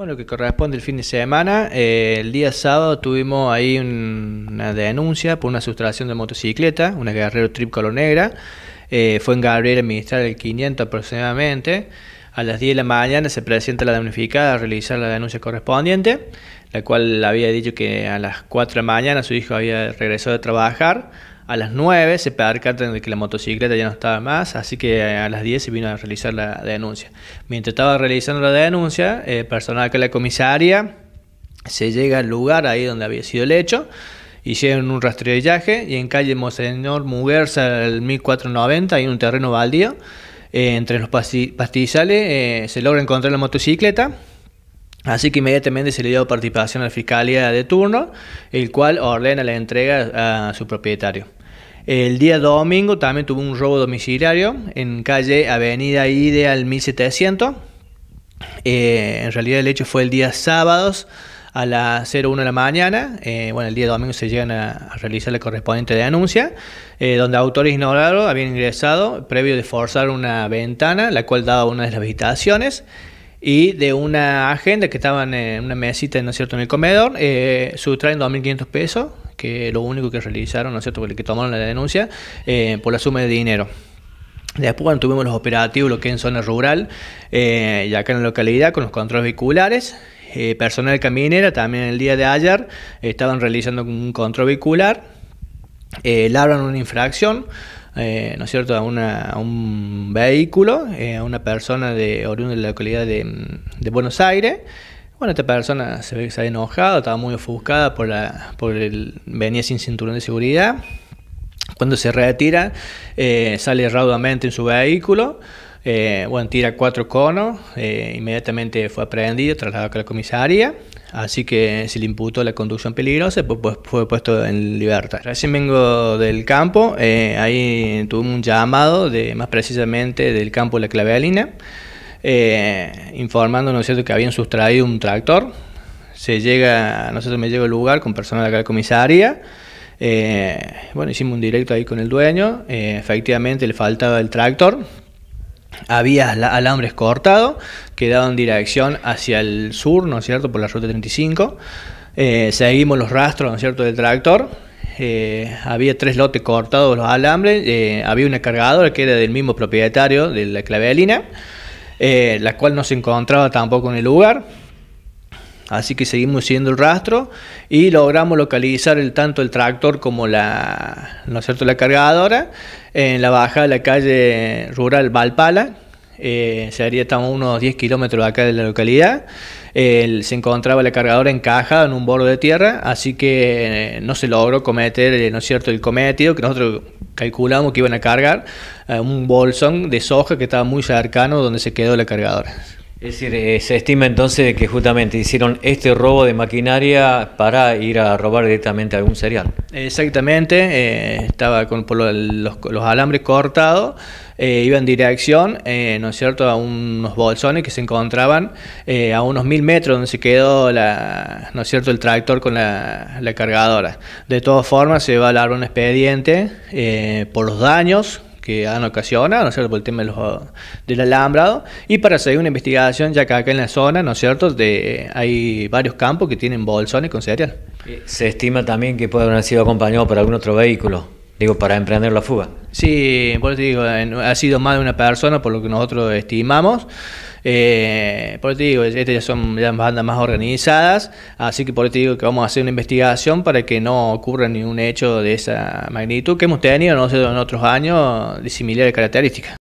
Bueno, lo que corresponde el fin de semana, eh, el día sábado tuvimos ahí una denuncia por una sustracción de motocicleta, una Guerrero Trip Color Negra. Eh, fue en Gabriel administrar el 500 aproximadamente. A las 10 de la mañana se presenta la damnificada a realizar la denuncia correspondiente, la cual había dicho que a las 4 de la mañana su hijo había regresado de trabajar a las 9 se percataron de que la motocicleta ya no estaba más, así que a las 10 se vino a realizar la denuncia. Mientras estaba realizando la denuncia, el eh, personal que la comisaria se llega al lugar ahí donde había sido el hecho, hicieron un rastrillaje y en calle Monseñor Muguerza, el 1490, hay un terreno baldío. Eh, entre los pastizales eh, se logra encontrar la motocicleta. Así que inmediatamente se le dio participación a la fiscalía de turno, el cual ordena la entrega a su propietario. El día domingo también tuvo un robo domiciliario en calle Avenida Ideal 1700. Eh, en realidad el hecho fue el día sábados a las 01 de la mañana. Eh, bueno, el día domingo se llegan a, realizar la correspondiente denuncia, eh, donde autores ignorados habían ingresado previo de forzar una ventana, la cual daba una de las habitaciones, y de una agenda que estaban eh, en una mesita, ¿no es cierto?, en el comedor, sustraen 2.500 pesos que lo único que realizaron, ¿no es cierto?, que tomaron la denuncia eh, por la suma de dinero. Después tuvimos los operativos, lo que en zona rural, eh, y acá en la localidad, con los controles vehiculares. Eh, personal caminera, también el día de ayer, estaban realizando un control vehicular, eh, labran una infracción, ¿no es cierto?, a, un vehículo, a una persona de oriundo de la localidad de, de Buenos Aires. Bueno, esta persona se ve que se había enojado, estaba muy ofuscada por la, por el, venía sin cinturón de seguridad. Cuando se retira, eh, sale raudamente en su vehículo. Eh, bueno, tira cuatro conos, eh, inmediatamente fue aprehendido, trasladado a la comisaría, así que se le imputó la conducción peligrosa, pues, pues fue puesto en libertad. Recién vengo del campo, ahí tuve un llamado, de, más precisamente del campo la Clavelina, eh, informando, ¿no es cierto?, que habían sustraído un tractor. Se llega, nosotros me llego el lugar con personal de la comisaría. Eh, bueno, hicimos un directo ahí con el dueño. Eh, efectivamente, le faltaba el tractor. Había alambres cortados que daban dirección hacia el sur, ¿no es cierto?, por la ruta 35. seguimos los rastros, ¿no es cierto?, del tractor. había tres lotes cortados los alambres, había una cargadora que era del mismo propietario de la clave de línea eh, la cual no se encontraba tampoco en el lugar. Así que seguimos siguiendo el rastro y logramos localizar el, tanto el tractor como la, ¿no la cargadora en la bajada de la calle rural Valpala. Eh, sería estamos unos 10 kilómetros acá de la localidad se encontraba la cargadora encajada en un borde de tierra, así que eh, no se logró cometer, eh, ¿no cierto?, el cometido que nosotros calculamos que iban a cargar, eh, un bolsón de soja que estaba muy cercano donde se quedó la cargadora. Es decir, eh, se estima entonces que justamente hicieron este robo de maquinaria para ir a robar directamente algún cereal. Exactamente, eh, estaba con los, alambres cortados, eh, iba en dirección, ¿no es cierto?, a unos bolsones que se encontraban a unos mil metros donde se quedó, ¿no es cierto?, el tractor con la, cargadora. De todas formas, se va a dar un expediente por los daños que han ocasionado, ¿no es por el tema del alambrado, y para seguir una investigación, ya que acá en la zona, ¿no es cierto?, de, hay varios campos que tienen bolsones con cereal. Eh, se estima también que puede haber sido acompañado por algún otro vehículo. Digo, para emprender la fuga. Sí, digo, ha sido más de una persona, por lo que nosotros estimamos. Eh, por eso te digo, estas ya son bandas más organizadas, así que por eso te digo que vamos a hacer una investigación para que no ocurra ningún hecho de esa magnitud que hemos tenido no sé, en otros años de similares características.